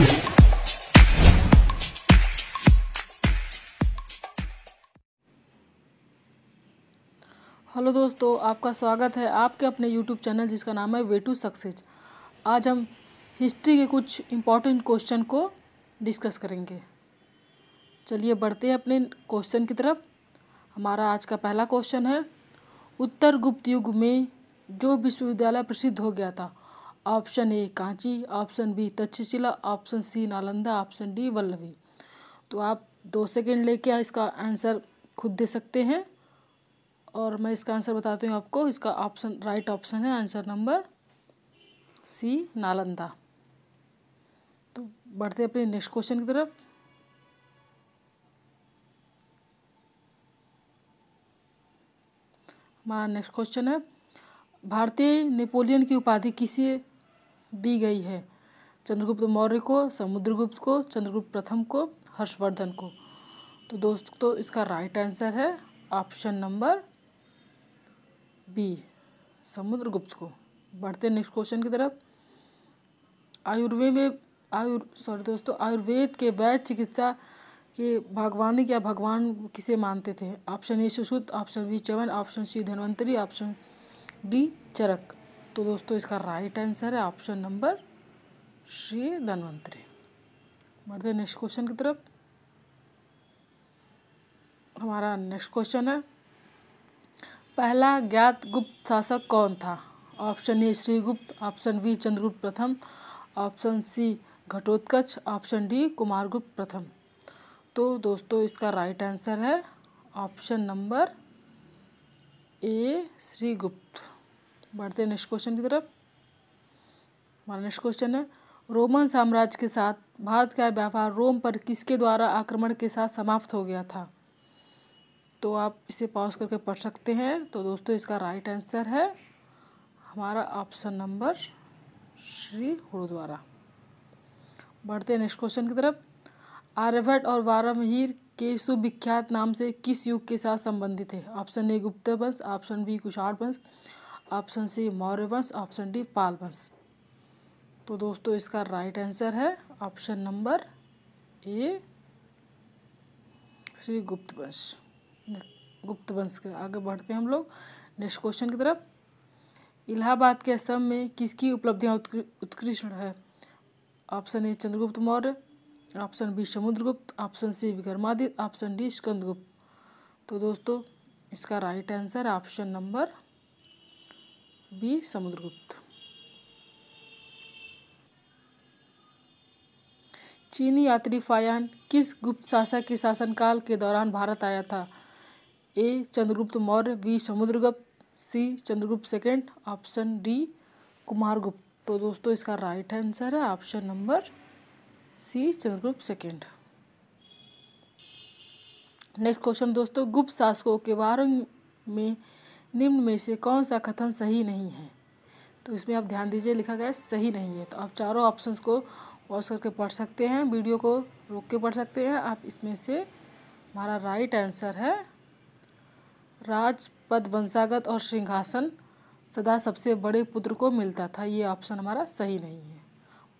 hello दोस्तों आपका स्वागत है आपके अपने यूट्यूब चैनल जिसका नाम है वे टू सक्सेस आज हम हिस्ट्री के कुछ इम्पोर्टेंट क्वेश्चन को डिस्कस करेंगे चलिए बढ़ते हैं अपने क्वेश्चन की तरफ हमारा आज का पहला क्वेश्चन है उत्तर गुप्त युग में जो विश्वविद्यालय प्रसिद्ध हो गया था option A Kanchi option B Takshashila option C Nalanda option D Vallabhi तो आप दो सेकेंड लेके इसका आंसर खुद दे सकते हैं और मैं इसका आंसर बताती हूँ आपको इसका ऑप्शन राइट ऑप्शन है आंसर नंबर सी नालंदा तो बढ़ते अपने नेक्स्ट क्वेश्चन की तरफ हमारा नेक्स्ट क्वेश्चन है भारतीय नेपोलियन की उपाधि किसे दी गई है चंद्रगुप्त मौर्य को समुद्रगुप्त को चंद्रगुप्त प्रथम को हर्षवर्धन को तो दोस्तों तो इसका राइट आंसर है ऑप्शन नंबर बी समुद्रगुप्त को बढ़ते नेक्स्ट क्वेश्चन की तरफ आयुर्वेद में आयुर् सॉरी दोस्तों आयुर्वेद के वैद्य चिकित्सा के भगवानी क्या भगवान किसे मानते थे option A Sushruta option B Chyavan option C Dhanvantari option D Charak तो दोस्तों इसका राइट आंसर है ऑप्शन नंबर श्री धनवंतरी बढ़ते नेक्स्ट क्वेश्चन की तरफ हमारा नेक्स्ट क्वेश्चन है पहला ज्ञात गुप्त शासक कौन था option A Shrigupta option B Chandragupta प्रथम option C Ghatotkacha option D Kumaragupta प्रथम तो दोस्तों इसका राइट आंसर है ऑप्शन नंबर ए श्रीगुप्त बढ़ते हैं नेक्स्ट क्वेश्चन की तरफ हमारा नेक्स्ट क्वेश्चन है रोमन साम्राज्य के साथ भारत का व्यापार रोम पर किसके द्वारा आक्रमण के साथ समाप्त हो गया था तो आप इसे पॉज करके पढ़ सकते हैं तो दोस्तों इसका राइट आंसर है हमारा ऑप्शन नंबर श्री गुरुद्वारा बढ़ते हैं नेक्स्ट क्वेश्चन की तरफ आर्यभट्ट और वारमहीर के सुविख्यात नाम से किस युग के साथ संबंधित है ऑप्शन ए गुप्त वंश ऑप्शन बी कुषाण वंश ऑप्शन सी मौर्य वंश ऑप्शन डी पाल वंश तो दोस्तों इसका राइट आंसर है option number A Shri Gupta वंश गुप्त वंश के आगे बढ़ते हैं हम लोग नेक्स्ट क्वेश्चन की तरफ इलाहाबाद के स्तंभ में किसकी उपलब्धियां उत्कृष्ट है option A Chandragupta Maurya option B Samudragupta option C Vikramaditya option D Skandagupta तो दोस्तों इसका right answer option number B Samudragupta चीनी यात्री फायान किस गुप्त शासक के शासनकाल के दौरान भारत आया था A Chandragupta Maurya B Samudragupta C Chandragupta second option D Kumaragupta तो दोस्तों इसका राइट आंसर है option number C Chandragupta second next question दोस्तों गुप्त शासकों के बारे में निम्न में से कौन सा कथन सही नहीं है तो इसमें आप ध्यान दीजिए लिखा गया सही नहीं है तो आप चारों ऑप्शंस को वॉच करके पढ़ सकते हैं वीडियो को रोक के पढ़ सकते हैं आप इसमें से हमारा राइट आंसर है राजपद वंशागत और सिंहासन सदा सबसे बड़े पुत्र को मिलता था ये ऑप्शन हमारा सही नहीं है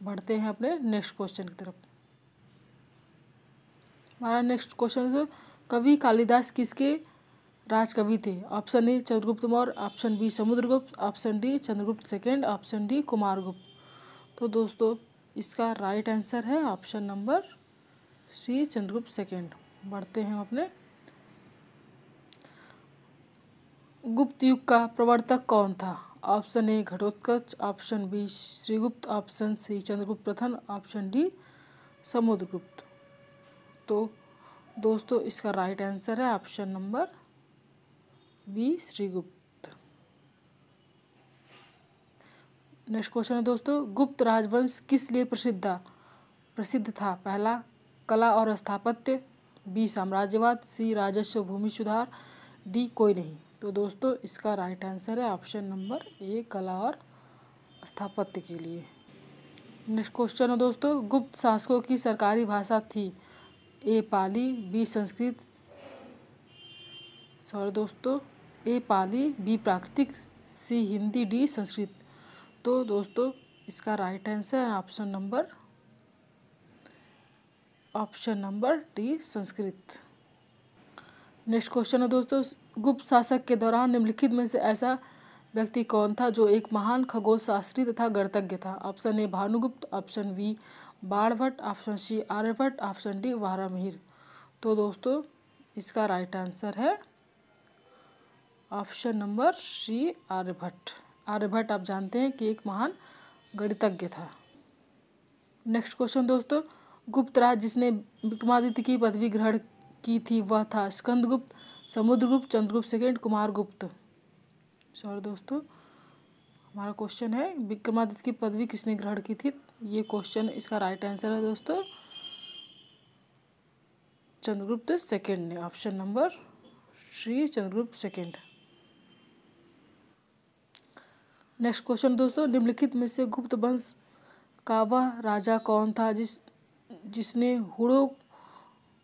बढ़ते हैं अपने नेक्स्ट क्वेश्चन की तरफ हमारा नेक्स्ट क्वेश्चन कवि कालिदास किसके राजकवि थे option A Chandragupta Maurya option B Samudragupta option D Chandragupta second option D Kumaragupta तो दोस्तों इसका राइट आंसर है option number C Chandragupta second बढ़ते हैं अपने गुप्त युग का प्रवर्तक कौन था option A Ghatotkacha option B Shrigupta option C Chandragupta प्रथम ऑप्शन डी समुद्रगुप्त तो दोस्तों इसका राइट आंसर है option number B Shrigupta next question है दोस्तों गुप्त राजवंश किस लिए प्रसिद्ध प्रसिद्ध था पहला कला और स्थापत्य बी साम्राज्यवाद सी राजस्व भूमि सुधार डी कोई नहीं तो दोस्तों इसका राइट आंसर है ऑप्शन नंबर ए कला और स्थापत्य के लिए नेक्स्ट क्वेश्चन है दोस्तों गुप्त शासकों की सरकारी भाषा थी A Pali B Sanskrit sorry दोस्तों ए पाली बी प्राकृतिक सी हिंदी डी संस्कृत तो दोस्तों इसका राइट आंसर है option number option number D Sanskrit next question है दोस्तों गुप्त शासक के दौरान निम्नलिखित में से ऐसा व्यक्ति कौन था जो एक महान खगोल शास्त्री तथा गणतज्ञ था ऑप्शन ए Bhanugupta option Banabhatta option C Aryabhatta option D Varahamihira तो दोस्तों इसका राइट आंसर है option number C Aryabhatta Aryabhatta आप जानते हैं कि एक महान गणितज्ञ था नेक्स्ट क्वेश्चन दोस्तों गुप्तराज जिसने विक्रमादित्य की पदवी ग्रहण की थी वह था स्कंदगुप्त समुद्रगुप्त चंद्रगुप्त सेकेंड कुमारगुप्त सॉरी दोस्तों हमारा क्वेश्चन है विक्रमादित्य की पदवी किसने ग्रहण की थी ये क्वेश्चन इसका राइट आंसर है दोस्तों चंद्रगुप्त सेकेंड ने option number C Chandragupta second next question दोस्तों निम्नलिखित में से गुप्त वंश का वह राजा कौन था जिस जिसने हुड़ों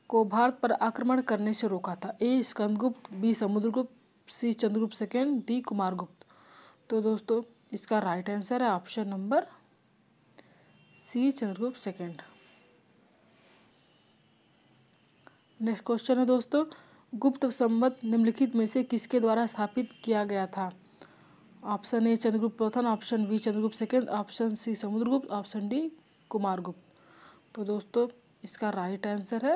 को भारत पर आक्रमण करने से रोका था A Skandagupta B Samudragupta C Chandragupta second D Kumaragupta तो दोस्तों इसका राइट आंसर है option number C Chandragupta second next question है दोस्तों गुप्त संबंध निम्नलिखित में से किसके द्वारा स्थापित किया गया था ऑप्शन ए चंद्रगुप्त प्रथम option B Chandragupta second option C Samudragupta option D Kumaragupta तो दोस्तों इसका राइट आंसर है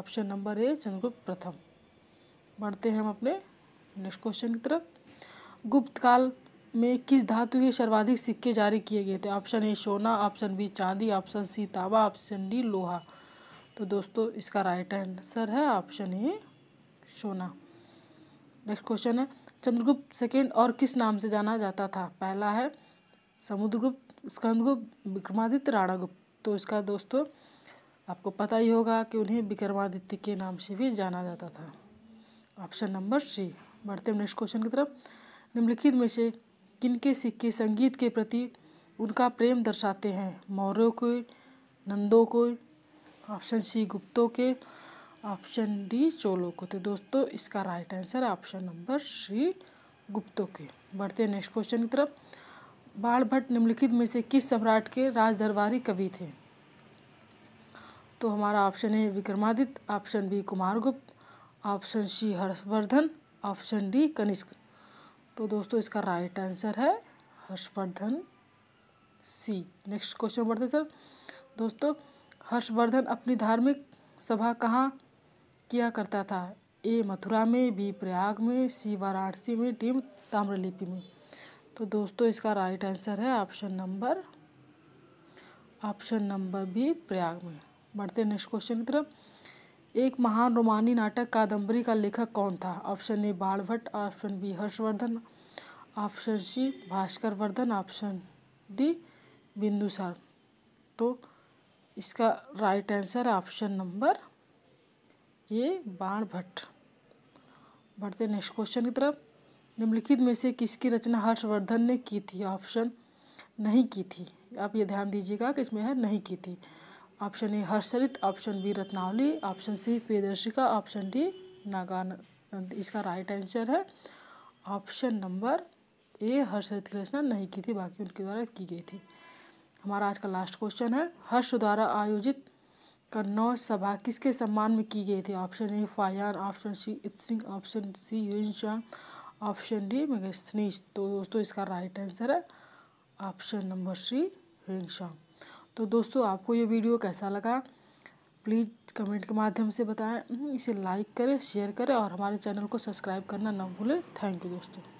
ऑप्शन नंबर ए चंद्रगुप्त प्रथम बढ़ते हैं हम अपने नेक्स्ट क्वेश्चन की तरफ गुप्त काल में किस धातु के सर्वाधिक सिक्के जारी किए गए थे ऑप्शन ए सोना ऑप्शन बी चांदी ऑप्शन सी तांबा ऑप्शन डी लोहा तो दोस्तों इसका राइट आंसर है ऑप्शन ए सोना नेक्स्ट क्वेश्चन है चंद्रगुप्त सेकेंड और किस नाम से जाना जाता था पहला है समुद्रगुप्त स्कंदगुप्त विक्रमादित्य राणागुप्त तो इसका दोस्तों आपको पता ही होगा कि उन्हें विक्रमादित्य के नाम से भी जाना जाता था ऑप्शन नंबर सी बढ़ते हैं नेक्स्ट क्वेश्चन की तरफ निम्नलिखित में से किनके सिक्के संगीत के प्रति उनका प्रेम दर्शाते हैं मौर्यों के नंदों को ऑप्शन सी गुप्तों के ऑप्शन डी चोलों को तो दोस्तों इसका right answer option number C गुप्तों के बढ़ते हैं नेक्स्ट क्वेश्चन की तरफ बाढ़ भट्ट निम्नलिखित में से किस सम्राट के राजदरबारी कवि थे तो हमारा ऑप्शन है Vikramaditya option B Kumaragupta option C Harshavardhana option D Kanishka तो दोस्तों इसका राइट आंसर है हर्षवर्धन सी नेक्स्ट क्वेश्चन बढ़ते सर दोस्तों हर्षवर्धन अपनी धार्मिक सभा कहाँ किया करता था ए मथुरा में बी प्रयाग में सी वाराणसी में डी ताम्रलिपि में तो दोस्तों इसका राइट आंसर है option number option number B Prayag में बढ़ते नेक्स्ट क्वेश्चन की तरफ एक महान रोमानी नाटक कादम्बरी का लेखक कौन था option A Bhatta option B Harshavardhana option C Bhaskar Vardhan option D Bindusara तो इसका राइट आंसर ऑप्शन नंबर ये बाण भट्ट बढ़ते नेक्स्ट क्वेश्चन की तरफ निम्नलिखित में से किसकी रचना हर्षवर्धन ने की थी ऑप्शन नहीं की थी आप ये ध्यान दीजिएगा कि इसमें है नहीं की थी option A Harshacharita option B Ratnavali option C Priyadarshika option D Nagananda इसका राइट आंसर है ऑप्शन नंबर ए हर्षरित की रचना नहीं की थी बाकी उनके द्वारा की गई थी हमारा आज का लास्ट क्वेश्चन है हर्ष द्वारा आयोजित कन्नौज सभा किसके सम्मान में की गई थी option A Fahien option C Itsing option C Xuanzang option D Megasthenes तो दोस्तों इसका राइट आंसर है ऑप्शन नंबर सी ह्यूनशांग तो दोस्तों आपको ये वीडियो कैसा लगा प्लीज़ कमेंट के माध्यम से बताएं हम्म, इसे लाइक करें शेयर करें और हमारे चैनल को सब्सक्राइब करना ना भूलें थैंक यू दोस्तों